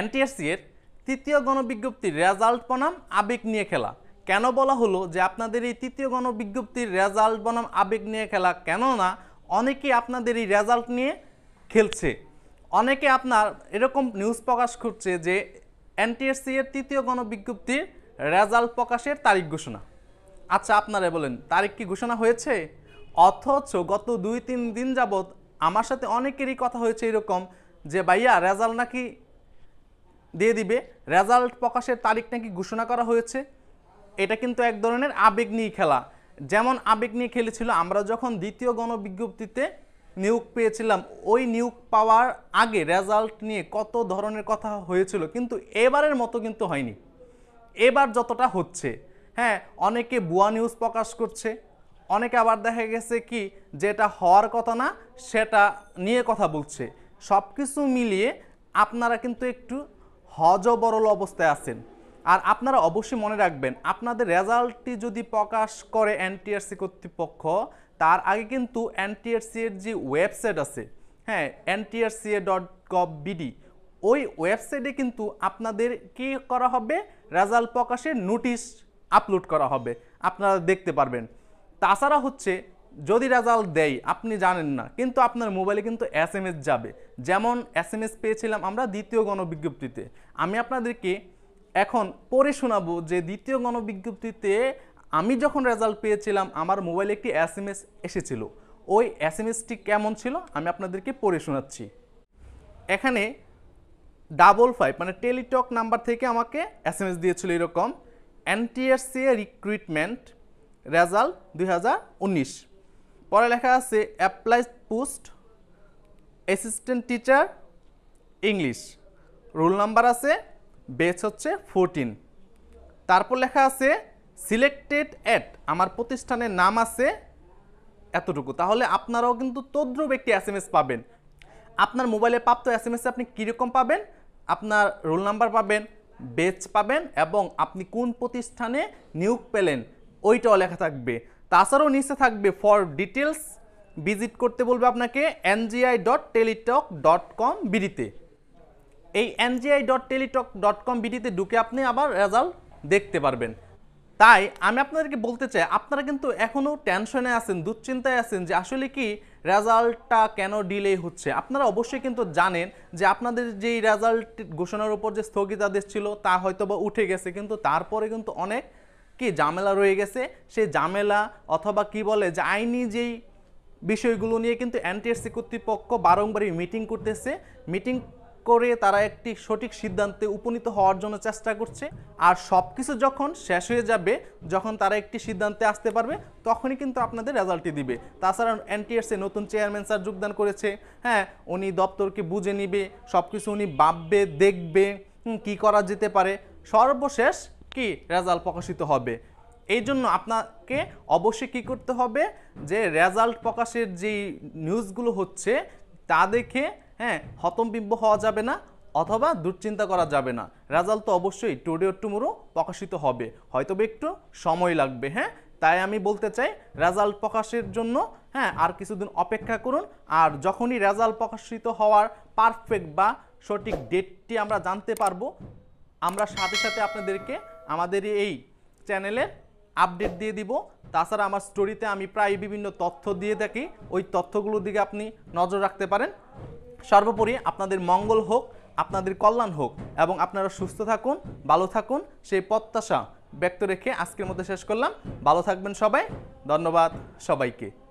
NTSC এর তৃতীয় গণবিজ্ঞপ্তির result বনাম আবেগ নিয়ে খেলা কেন বলা হলো যে আপনাদের এই তৃতীয় গণবিজ্ঞপ্তির রেজাল্ট বনাম আবেগ নিয়ে খেলা কেননা অনেকে আপনাদের এই রেজাল্ট নিয়ে খেলছে অনেকে আপনার এরকম নিউজ প্রকাশ করছে যে এনটিএসসি এর তৃতীয় গণবিজ্ঞপ্তির রেজাল্ট প্রকাশের তারিখ ঘোষণা আচ্ছা আপনারা বলেন তারিখ কি ঘোষণা হয়েছে অথচ গত দুই তিন দিন যাবৎ আমার সাথে অনেকেরই কথা হয়েছে এরকম যে ভাইয়া রেজাল্ট নাকি দিয়ে দিবে রেজাল্ট প্রকাশের তারিখ নাকি ঘোষণা করা হয়েছে এটা কিন্তু এক ধরনের আবেগ নিয়ে খেলা যেমন আবেগ নিয়ে খেলেছিল আমরা যখন দ্বিতীয় গণবিজ্ঞপ্তিতে নিয়োগ পেয়েছিলাম ওই নিয়োগ পাওয়ার আগে রেজাল্ট নিয়ে কত ধরনের কথা হয়েছিল কিন্তু এবারের মতো কিন্তু হয়নি এবার যতটা হচ্ছে হ্যাঁ অনেকে বুয়া নিউজ প্রকাশ করছে অনেকে আবার দেখা গেছে কি যেটা হওয়ার কথা না সেটা নিয়ে কথা বলছে সব কিছু মিলিয়ে আপনারা কিন্তু একটু হজবরল অবস্থায় আছেন আর আপনারা অবশ্যই মনে রাখবেন আপনাদের রেজাল্টটি যদি প্রকাশ করে এনটিআরসি কর্তৃপক্ষ তার আগে কিন্তু এনটিআরসি এর যে ওয়েবসাইট আছে হ্যাঁ এনটিআরসি ডট গভ বিডি ওই ওয়েবসাইটে কিন্তু আপনাদের কি করা হবে রেজাল্ট প্রকাশের নোটিশ আপলোড করা হবে আপনারা দেখতে পারবেন তাছাড়া হচ্ছে যদি রেজাল্ট দেয় আপনি জানেন না কিন্তু আপনার মোবাইলে কিন্তু এস এম এস যাবে যেমন এস এম এস পেয়েছিলাম আমরা দ্বিতীয় গণবিজ্ঞপ্তিতে আমি আপনাদেরকে এখন পড়ে শোনাবো যে দ্বিতীয় গণবিজ্ঞপ্তিতে আমি যখন রেজাল্ট পেয়েছিলাম আমার মোবাইলে একটি এস এম এস এসেছিলো ওই এস এম এসটি কেমন ছিল আমি আপনাদেরকে পড়ে শোনাচ্ছি এখানে ডাবল ফাইভ মানে টেলিটক নাম্বার থেকে আমাকে এস এম এস দিয়েছিল এরকম এনটিএসসি রিক্রুটমেন্ট রেজাল্ট দুই পরে লেখা আছে apply post assistant teacher English roll number আছে বেচ হচ্ছে ফোরটিন তারপর লেখা আছে সিলেক্টেড অ্যাট আমার প্রতিষ্ঠানের নাম আছে এতটুকু তাহলে আপনারাও কিন্তু তদ্রুপ একটি এস এম এস পাবেন আপনার মোবাইলে প্রাপ্ত এস এম এসে আপনি কীরকম পাবেন আপনার রোল নাম্বার পাবেন বেচ পাবেন এবং আপনি কোন প্রতিষ্ঠানে নিয়োগ পেলেন ওইটাও লেখা থাকবে তাছাড়াও নিচে থাকবে ফর ডিটেলস ভিজিট করতে বলবে আপনাকে NGI dot Teletalk dot com বিডিতে এই NGI dot Teletalk dot com বিডিতে ঢুকে আপনি আবার রেজাল্ট দেখতে পারবেন তাই আমি আপনাদেরকে বলতে চাই আপনারা কিন্তু এখনও টেনশনে আছেন দুশ্চিন্তায় আছেন যে আসলে কি রেজাল্টটা কেন ডিলে হচ্ছে আপনারা অবশ্যই কিন্তু জানেন যে আপনাদের যেই রেজাল্ট ঘোষণার উপর যে স্থগিতাদেশ ছিল তা হয়তো বা উঠে গেছে কিন্তু তারপরে কিন্তু অনেক কি ঝামেলা রয়ে গেছে সেই ঝামেলা অথবা কি বলে যে আইনি যেই বিষয়গুলো নিয়ে কিন্তু এনটিএসসি কর্তৃপক্ষ বারংবারই মিটিং করতেছে মিটিং করে তারা একটি সঠিক সিদ্ধান্তে উপনীত হওয়ার জন্য চেষ্টা করছে আর সব কিছু যখন শেষ হয়ে যাবে যখন তারা একটি সিদ্ধান্তে আসতে পারবে তখনই কিন্তু আপনাদের রেজাল্টটি দিবে তাছাড়া এনটিএসসি নতুন চেয়ারম্যান স্যার যোগদান করেছে হ্যাঁ উনি দপ্তরকে বুঝে নিবে সব কিছু উনি ভাববে দেখবে কি করা যেতে পারে সর্বশেষ কি রেজাল্ট প্রকাশিত হবে এই জন্য আপনাকে অবশ্যই কী করতে হবে যে রেজাল্ট প্রকাশের যে নিউজগুলো হচ্ছে তা দেখে হ্যাঁ হতম্বিম্ব হওয়া যাবে না অথবা দুশ্চিন্তা করা যাবে না রেজাল্ট তো অবশ্যই টুডে ও টুমোরো প্রকাশিত হবে হয়তো একটু সময় লাগবে হ্যাঁ তাই আমি বলতে চাই রেজাল্ট প্রকাশের জন্য হ্যাঁ আর কিছুদিন অপেক্ষা করুন আর যখনই রেজাল্ট প্রকাশিত হওয়ার পারফেক্ট বা সঠিক ডেটটি আমরা জানতে পারবো আমরা সাথে সাথে আপনাদেরকে আমাদের এই চ্যানেলে আপডেট দিয়ে দিব তাছাড়া আমার স্টোরিতে আমি প্রায় বিভিন্ন তথ্য দিয়ে থাকি ওই তথ্যগুলোর দিকে আপনি নজর রাখতে পারেন সর্বোপরি আপনাদের মঙ্গল হোক আপনাদের কল্যাণ হোক এবং আপনারা সুস্থ থাকুন ভালো থাকুন সেই প্রত্যাশা ব্যক্ত রেখে আজকের মধ্যে শেষ করলাম ভালো থাকবেন সবাই ধন্যবাদ সবাইকে